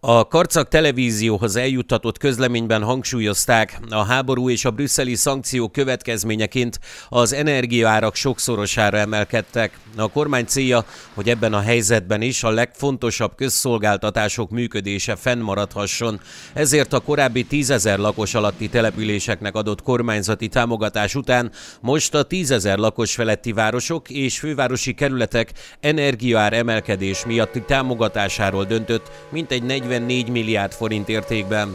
A Karcak televízióhoz eljuttatott közleményben hangsúlyozták, a háború és a brüsszeli szankciók következményeként az energiaárak sokszorosára emelkedtek. A kormány célja, hogy ebben a helyzetben is a legfontosabb közszolgáltatások működése fennmaradhasson. Ezért a korábbi tízezer lakos alatti településeknek adott kormányzati támogatás után most a tízezer lakos feletti városok és fővárosi kerületek energiaár emelkedés miatti támogatásáról döntött mint egy 40 44 milliárd forint értékben.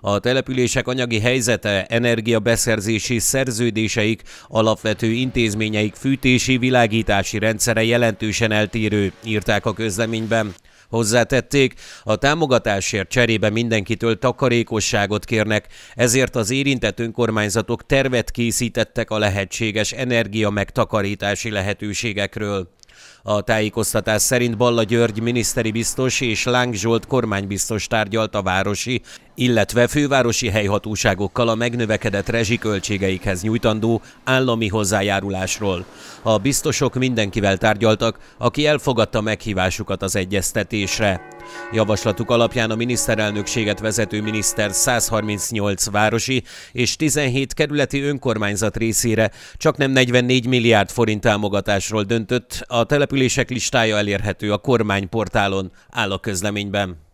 A települések anyagi helyzete, energiabeszerzési szerződéseik, alapvető intézményeik fűtési, világítási rendszere jelentősen eltérő, írták a közleményben. Hozzátették, a támogatásért cserébe mindenkitől takarékosságot kérnek, ezért az érintett önkormányzatok tervet készítettek a lehetséges energia megtakarítási lehetőségekről. A tájékoztatás szerint Balla György miniszteri biztos és Láng Zsolt kormánybiztos tárgyalt a városi, illetve fővárosi helyhatóságokkal a megnövekedett rezsiköltségeikhez nyújtandó állami hozzájárulásról. A biztosok mindenkivel tárgyaltak, aki elfogadta meghívásukat az egyeztetésre. Javaslatuk alapján a miniszterelnökséget vezető miniszter 138 városi és 17 kerületi önkormányzat részére csak nem 44 milliárd forint támogatásról döntött, a települések listája elérhető a kormányportálon, áll a közleményben.